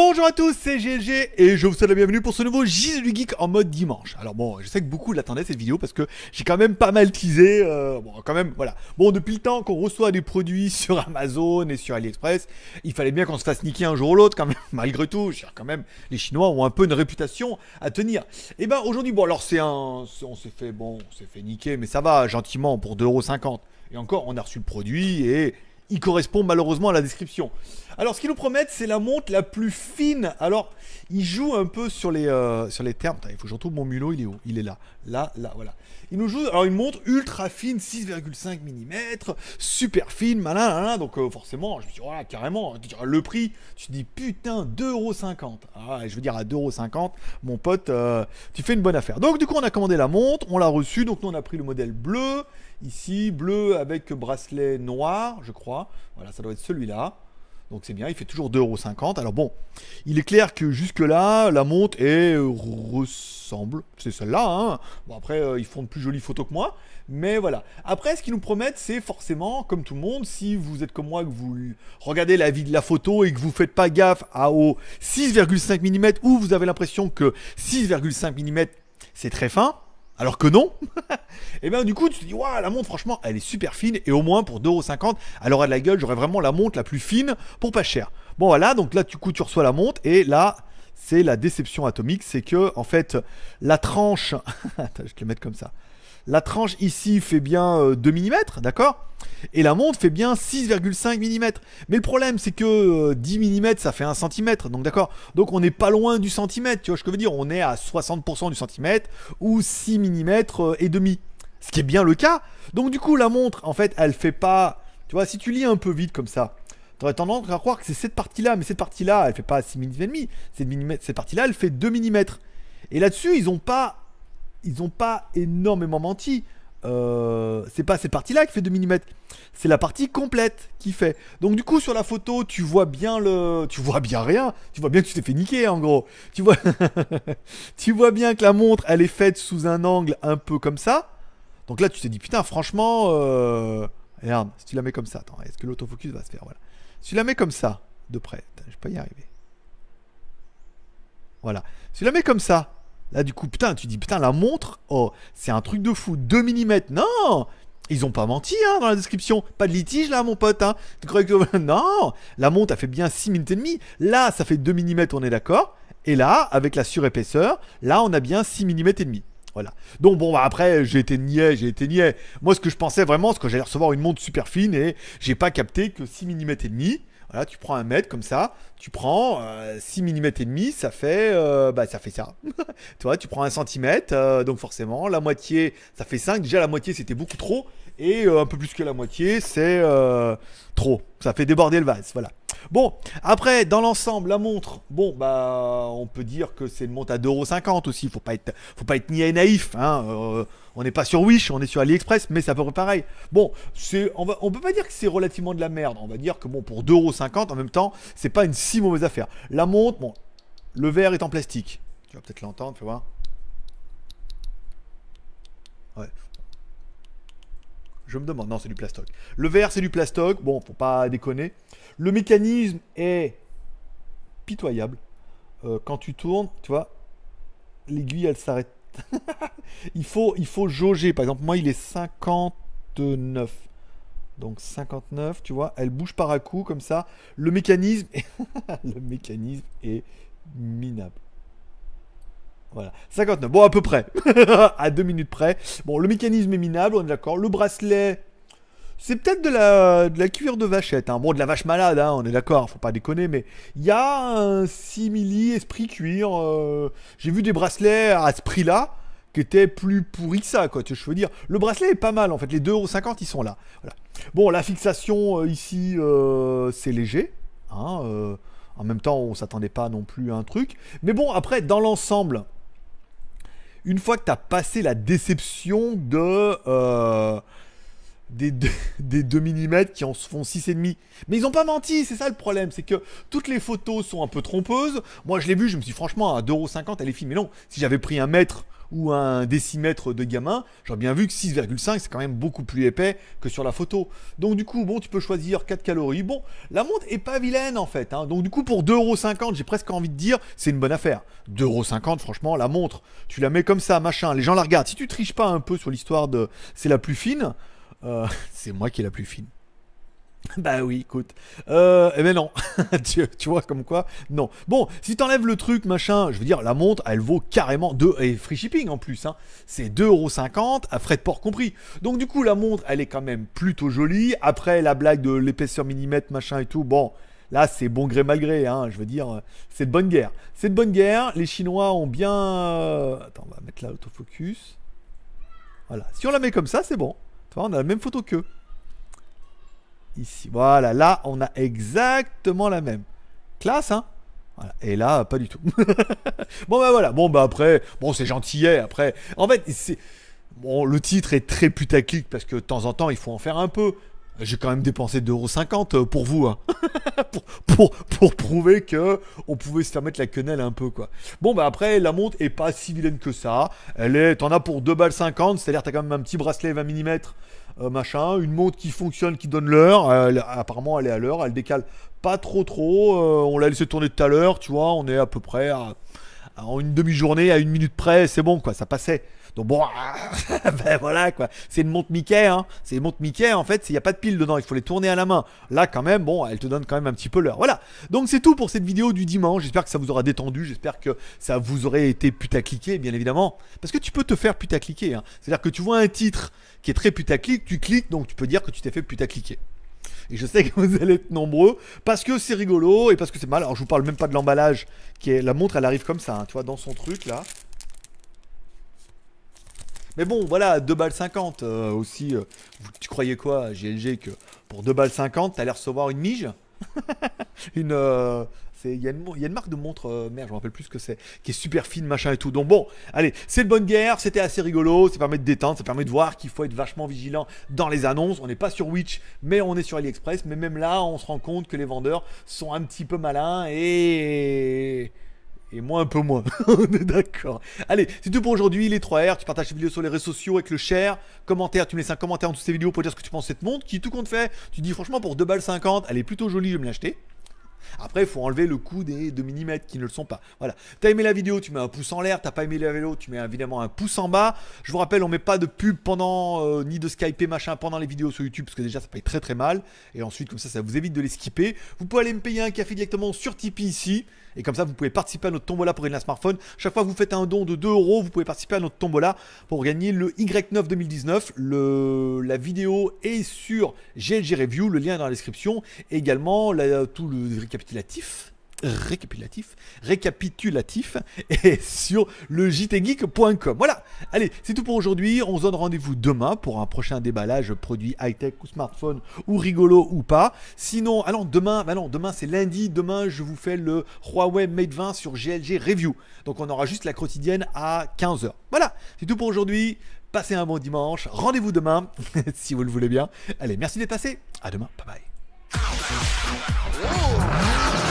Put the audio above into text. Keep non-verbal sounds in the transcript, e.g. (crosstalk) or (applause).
Bonjour à tous, c'est GG et je vous souhaite la bienvenue pour ce nouveau Giz du Geek en mode dimanche. Alors bon, je sais que beaucoup l'attendaient cette vidéo parce que j'ai quand même pas mal teasé, euh, bon quand même, voilà. Bon, depuis le temps qu'on reçoit des produits (laughs) sur Amazon et sur AliExpress, il fallait bien qu'on se fasse niquer un jour ou l'autre quand même, (laughs) malgré tout. Je quand même, les Chinois ont un peu une réputation à tenir. Et eh ben aujourd'hui, bon alors c'est un... On s'est fait, bon, on s'est fait niquer, mais ça va, gentiment, pour 2,50€. Et encore, on a reçu le produit et il correspond malheureusement à la description. Alors, ce qu'ils nous promettent, c'est la montre la plus fine. Alors, il joue un peu sur les, euh, sur les termes. il faut que je mon mulot, il est où Il est là. Là, là, voilà. il nous joue alors, une montre ultra fine, 6,5 mm, super fine, malin, Donc, euh, forcément, je me suis dit, voilà, carrément, le prix, tu dis, putain, 2,50€. Ah, je veux dire, à 2,50€, mon pote, euh, tu fais une bonne affaire. Donc, du coup, on a commandé la montre, on l'a reçue. Donc, nous, on a pris le modèle bleu. Ici, bleu avec bracelet noir, je crois. Voilà, ça doit être celui-là. Donc c'est bien, il fait toujours 2,50€. Alors bon, il est clair que jusque-là, la montre est, euh, ressemble. C'est celle-là. Hein. Bon, après, euh, ils font de plus jolies photos que moi. Mais voilà. Après, ce qu'ils nous promettent, c'est forcément, comme tout le monde, si vous êtes comme moi, que vous regardez la vie de la photo et que vous ne faites pas gaffe à au 6,5 mm, ou vous avez l'impression que 6,5 mm, c'est très fin alors que non, (laughs) et eh bien du coup tu te dis, waouh, la montre franchement elle est super fine et au moins pour 2,50€, elle aura de la gueule, j'aurais vraiment la montre la plus fine pour pas cher. Bon voilà, donc là du coup tu reçois la montre et là c'est la déception atomique, c'est que en fait la tranche, (laughs) attends je vais te le mettre comme ça, la tranche ici fait bien 2 euh, mm, d'accord Et la montre fait bien 6,5 mm. Mais le problème, c'est que 10 euh, mm, ça fait 1 cm, donc d'accord Donc on n'est pas loin du centimètre, tu vois ce que je veux dire On est à 60% du centimètre, ou 6 mm euh, et demi. Ce qui est bien le cas. Donc du coup, la montre, en fait, elle fait pas... Tu vois, si tu lis un peu vite comme ça, tu aurais tendance à croire que c'est cette partie-là, mais cette partie-là, elle fait pas 6 mm et demi. Cette, cette partie-là, elle fait 2 mm. Et là-dessus, ils n'ont pas ils ont pas énormément menti. Euh, c'est pas cette partie-là qui fait 2 mm, c'est la partie complète qui fait. Donc du coup sur la photo, tu vois bien le, tu vois bien rien, tu vois bien que tu t'es fait niquer hein, en gros. Tu vois, (laughs) tu vois bien que la montre, elle est faite sous un angle un peu comme ça. Donc là tu t'es dit putain franchement, regarde, euh, si tu la mets comme ça, attends, est-ce que l'autofocus va se faire voilà. Si tu la mets comme ça de près, je vais pas y arriver. Voilà, si tu la mets comme ça, Là, du coup, putain, tu dis, putain, la montre, oh, c'est un truc de fou. 2 mm, non Ils ont pas menti hein, dans la description. Pas de litige, là, mon pote. Hein. Tu crois que. Non La montre, a fait bien 6 minutes et demi Là, ça fait 2 mm, on est d'accord. Et là, avec la surépaisseur, là, on a bien 6 mm et demi. Voilà. Donc bon, bah après, j'ai été niais, j'ai été niais. Moi, ce que je pensais vraiment, c'est que j'allais recevoir une montre super fine et j'ai pas capté que 6 mm et demi. Voilà, tu prends un mètre comme ça, tu prends 6 euh, mm et demi, ça fait euh, bah, ça fait ça. (laughs) tu vois, tu prends un centimètre, euh, donc forcément la moitié, ça fait 5. Déjà la moitié c'était beaucoup trop et un peu plus que la moitié c'est trop. Ça fait déborder le vase, voilà. Bon, après, dans l'ensemble, la montre, bon, bah, on peut dire que c'est une montre à 2,50€ aussi. Faut pas être, faut pas être naïf. Hein, euh, on n'est pas sur Wish, on est sur AliExpress, mais ça peut pareil. Bon, on, va, on peut pas dire que c'est relativement de la merde. On va dire que bon, pour 2,50€, en même temps, c'est pas une si mauvaise affaire. La montre, bon, le verre est en plastique. Tu vas peut-être l'entendre, tu vois. Ouais. Je me demande. Non, c'est du plastoc. Le verre, c'est du plastoc. Bon, faut pas déconner. Le mécanisme est pitoyable. Euh, quand tu tournes, tu vois, l'aiguille, elle s'arrête. (laughs) il, faut, il faut jauger. Par exemple, moi, il est 59. Donc 59, tu vois, elle bouge par à coup comme ça. Le mécanisme, (laughs) le mécanisme est minable. Voilà, 59. Bon, à peu près. (laughs) à deux minutes près. Bon, le mécanisme est minable, on est d'accord. Le bracelet, c'est peut-être de la, de la de vachette. Hein. Bon, de la vache malade, hein, on est d'accord, faut pas déconner, mais il y a un simili esprit cuir. Euh, j'ai vu des bracelets à ce prix-là qui étaient plus pourris que ça, quoi. je veux dire, le bracelet est pas mal, en fait. Les 2,50€, ils sont là. Bon, la fixation, euh, ici, euh, c'est léger. Hein, en même temps, on s'attendait pas non plus à un truc. Mais bon, après, dans l'ensemble, une fois que tu as passé la déception de. Euh, des, deux, 2 (laughs) mm qui en font 6,5. Mais ils n'ont pas menti, c'est ça le problème, c'est que toutes les photos sont un peu trompeuses. Moi je l'ai vu, je me suis dit, franchement à 2,50€ elle est filmée. Mais non, si j'avais pris un mètre ou un décimètre de gamin, j'aurais bien vu que 6,5 c'est quand même beaucoup plus épais que sur la photo. Donc du coup, bon, tu peux choisir 4 calories. Bon, la montre est pas vilaine en fait. Hein. Donc du coup, pour 2,50€, j'ai presque envie de dire, c'est une bonne affaire. 2,50€, franchement, la montre, tu la mets comme ça, machin, les gens la regardent. Si tu triches pas un peu sur l'histoire de c'est la plus fine, euh, (laughs) c'est moi qui est la plus fine. (laughs) Bah oui, écoute. Euh, eh ben non, tu, (laughs) tu, vois comme quoi, non. Bon, si t'enlèves le truc, machin, je veux dire, la montre, elle vaut carrément 2, et free shipping en plus, hein, c'est 2,50€ à frais de port compris. Donc du coup, la montre, elle est quand même plutôt jolie. Après, la blague de l'épaisseur millimètre, machin et tout, bon, là, c'est bon gré mal gré, hein, je veux dire, c'est de bonne guerre. C'est de bonne guerre, les Chinois ont bien... Euh, attends, on va mettre là l'autofocus. Voilà, si on la met comme ça, c'est bon. vois, on a la même photo qu'eux ici. Voilà, là, on a exactement la même. Classe, hein Et là, pas du tout. (laughs) bon, bah voilà. Bon, bah après, bon, c'est gentillet. Hein, après, en fait, c'est. Bon, le titre est très putaclic parce que de temps en temps, il faut en faire un peu. J'ai quand même dépensé 2,50€ euh, pour vous, hein. (laughs) pour, prouver que on pouvait se faire mettre la quenelle un peu, quoi. Bon, bah après, la montre est pas si vilaine que ça. Elle est, t'en as pour 2 balles 50, c'est-à-dire t'as quand même un petit bracelet 20 mm euh, machin, une montre qui fonctionne, qui donne l'heure, apparemment elle est à l'heure, elle décale pas trop trop, euh, on l'a laissé tourner tout à l'heure, tu vois, on est à peu près à, en une demi-journée, à une minute près, c'est bon quoi, ça passait. Donc bon, ah, (laughs) ben voilà quoi. C'est une montre Mickey, hein. C'est une montre Mickey en fait. Il n'y a pas de pile dedans, il faut les tourner à la main. Là quand même, bon, elle te donne quand même un petit peu l'heure. Voilà. Donc c'est tout pour cette vidéo du dimanche. J'espère que ça vous aura détendu. J'espère que ça vous aurait été putacliqué, bien évidemment. Parce que tu peux te faire putacliquer. Hein. C'est-à-dire que tu vois un titre qui est très putaclic, tu cliques, donc tu peux dire que tu t'es fait putacliquer. Et je sais que vous allez être nombreux parce que c'est rigolo et parce que c'est mal. Alors je vous parle même pas de l'emballage qui est la montre, elle arrive comme ça, hein, tu vois, dans son truc là. Mais bon, voilà, 2 balles 50 euh, aussi. Euh, tu croyais quoi, GLG, que pour 2 balles 50, t'allais recevoir une mige (laughs) Une. Euh, il y, a une marque de montre, merde, je me rappelle plus ce que c'est, qui est super fine, machin et tout. Donc bon, allez, c'est de bonne guerre, c'était assez rigolo, ça permet de détendre, ça permet de voir qu'il faut être vachement vigilant dans les annonces. On n'est pas sur Witch, mais on est sur AliExpress. Mais même là, on se rend compte que les vendeurs sont un petit peu malins et et moi un peu moins. (laughs) d'accord. Allez, c'est tout pour aujourd'hui. Les 3R, tu partages cette vidéo sur les réseaux sociaux avec le cher Commentaire, tu me laisses un commentaire en dessous de ces vidéos pour dire ce que tu penses de cette montre qui, tout compte fait, tu dis franchement pour balles 50 elle est plutôt jolie, je vais me l'acheter. Après, il faut enlever le coût des 2 mm qui ne le sont pas. Voilà. T'as aimé la vidéo, tu mets un pouce en l'air. T'as pas aimé la vélo tu mets évidemment un pouce en bas. Je vous rappelle, on met pas de pub pendant, euh, ni de Skype et machin pendant les vidéos sur YouTube, parce que déjà ça paye très très mal. Et ensuite, comme ça, ça vous évite de les skipper. Vous pouvez aller me payer un café directement sur Tipeee ici. Et comme ça, vous pouvez participer à notre tombola pour gagner un smartphone. Chaque fois que vous faites un don de 2 euros, vous pouvez participer à notre tombola pour gagner le Y9 2019. Le, la vidéo est sur GLG Review, le lien est dans la description. également, tout le récapitulatif récapitulatif, récapitulatif (laughs) et sur le jtgeek.com. Voilà, allez, c'est tout pour aujourd'hui. On se donne rendez-vous demain pour un prochain déballage produit high-tech ou smartphone ou rigolo ou pas. Sinon, allons demain, bah demain c'est lundi, demain je vous fais le Huawei Mate 20 sur GLG Review. Donc on aura juste la quotidienne à 15h. Voilà, c'est tout pour aujourd'hui. Passez un bon dimanche. Rendez-vous demain (laughs) si vous le voulez bien. Allez, merci d'être passé. À demain. Bye bye.